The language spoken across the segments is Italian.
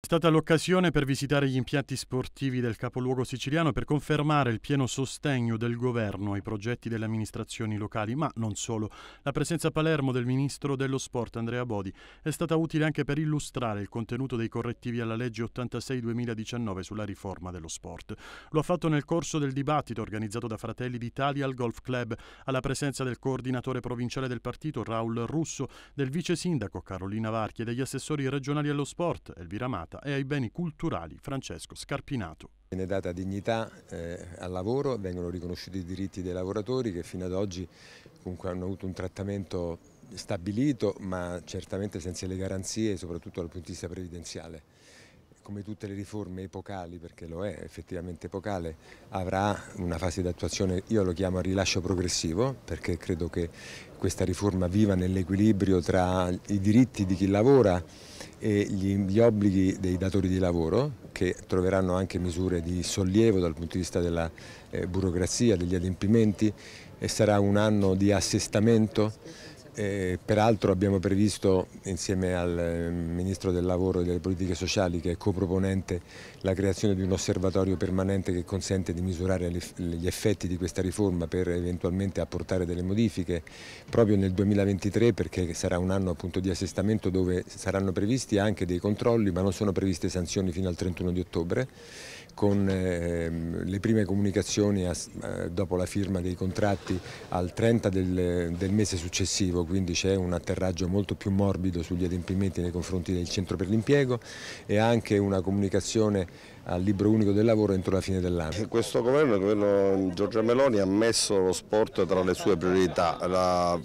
È stata l'occasione per visitare gli impianti sportivi del capoluogo siciliano per confermare il pieno sostegno del governo ai progetti delle amministrazioni locali, ma non solo. La presenza a Palermo del ministro dello sport Andrea Bodi è stata utile anche per illustrare il contenuto dei correttivi alla legge 86-2019 sulla riforma dello sport. Lo ha fatto nel corso del dibattito organizzato da Fratelli d'Italia al Golf Club, alla presenza del coordinatore provinciale del partito Raul Russo, del vice sindaco Carolina Varchi e degli assessori regionali allo sport Elvira Mata Macerata e ai beni culturali Francesco Scarpinato. Viene data dignità eh, al lavoro, vengono riconosciuti i diritti dei lavoratori che fino ad oggi comunque hanno avuto un trattamento stabilito ma certamente senza le garanzie soprattutto dal punto di vista previdenziale come tutte le riforme epocali, perché lo è effettivamente epocale, avrà una fase di attuazione, io lo chiamo rilascio progressivo, perché credo che questa riforma viva nell'equilibrio tra i diritti di chi lavora e gli, gli, obblighi dei datori di lavoro che troveranno anche misure di sollievo dal punto di vista della eh, burocrazia, degli adempimenti e sarà un anno di assestamento e eh, peraltro abbiamo previsto insieme al eh, Ministro del Lavoro e delle Politiche Sociali che è coproponente la creazione di un osservatorio permanente che consente di misurare gli effetti di questa riforma per eventualmente apportare delle modifiche proprio nel 2023 perché sarà un anno appunto di assestamento dove saranno previsti anche dei controlli ma non sono previste sanzioni fino al 31 di ottobre con ehm, le prime comunicazioni a, eh, dopo la firma dei contratti al 30 del, del mese successivo, quindi c'è un atterraggio molto più morbido sugli adempimenti nei confronti del centro per l'impiego e anche una comunicazione al libro unico del lavoro entro la fine dell'anno. Questo governo, il governo Giorgia Meloni, ha messo lo sport tra le sue priorità. La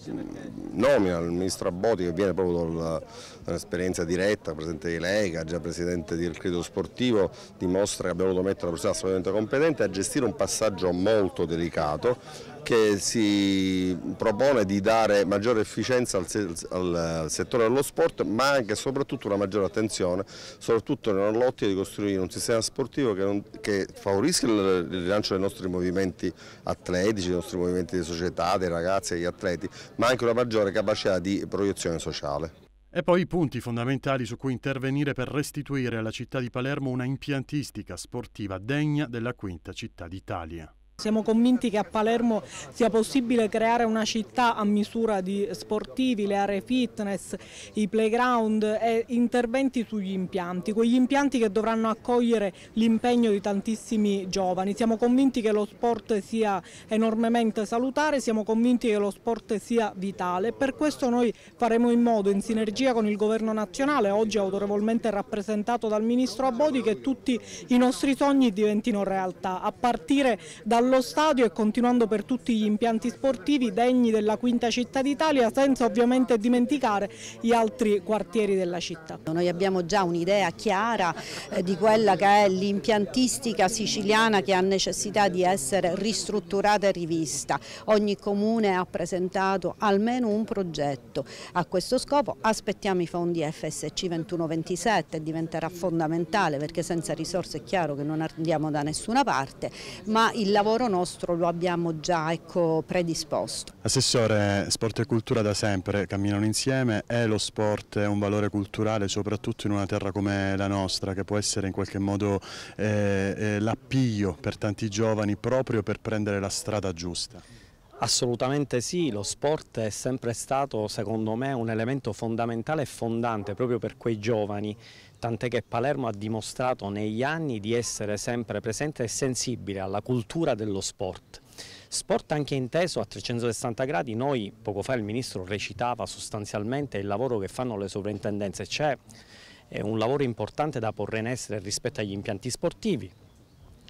nomina il ministro Aboti che viene proprio dall'esperienza diretta, presidente di Lega, già presidente del credito Sportivo, dimostra che abbiamo dovuto mettere una persona assolutamente competente a gestire un passaggio molto delicato che si propone di dare maggiore efficienza al, se al settore dello sport ma anche e soprattutto una maggiore attenzione, soprattutto nell'ottica di costruire un sistema sportivo che, non, che favorisca il, il, rilancio dei nostri movimenti atletici, dei nostri movimenti di società, dei ragazzi, e degli atleti, ma anche una maggiore capacità di proiezione sociale. E poi i punti fondamentali su cui intervenire per restituire alla città di Palermo una impiantistica sportiva degna della quinta città d'Italia. Siamo convinti che a Palermo sia possibile creare una città a misura di sportivi, le aree fitness, i playground e interventi sugli impianti, quegli impianti che dovranno accogliere l'impegno di tantissimi giovani. Siamo convinti che lo sport sia enormemente salutare, siamo convinti che lo sport sia vitale. Per questo noi faremo in modo, in sinergia con il Governo nazionale, oggi autorevolmente rappresentato dal Ministro Abodi, che tutti i nostri sogni diventino realtà, a partire dal lo stadio e continuando per tutti gli impianti sportivi degni della quinta città d'Italia senza ovviamente dimenticare gli altri quartieri della città. Noi abbiamo già un'idea chiara eh, di quella che è l'impiantistica siciliana che ha necessità di essere ristrutturata e rivista. Ogni comune ha presentato almeno un progetto. A questo scopo aspettiamo i fondi FSC 2127, diventerà fondamentale perché senza risorse è chiaro che non andiamo da nessuna parte, ma il lavoro lavoro nostro lo abbiamo già ecco, predisposto. Assessore, sport e cultura da sempre camminano insieme, è lo sport un valore culturale soprattutto in una terra come la nostra che può essere in qualche modo eh, eh, l'appiglio per tanti giovani proprio per prendere la strada giusta? Assolutamente sì, lo sport è sempre stato secondo me un elemento fondamentale e fondante proprio per quei giovani, tant'è che Palermo ha dimostrato negli anni di essere sempre presente e sensibile alla cultura dello sport. Sport anche inteso a 360 gradi, noi poco fa il Ministro recitava sostanzialmente il lavoro che fanno le sovrintendenze, c'è un lavoro importante da porre in essere rispetto agli impianti sportivi,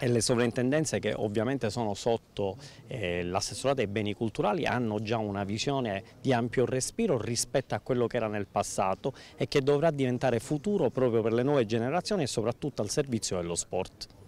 e le sovrintendenze che ovviamente sono sotto eh, l'assessorato ai beni culturali hanno già una visione di ampio respiro rispetto a quello che era nel passato e che dovrà diventare futuro proprio per le nuove generazioni e soprattutto al servizio dello sport.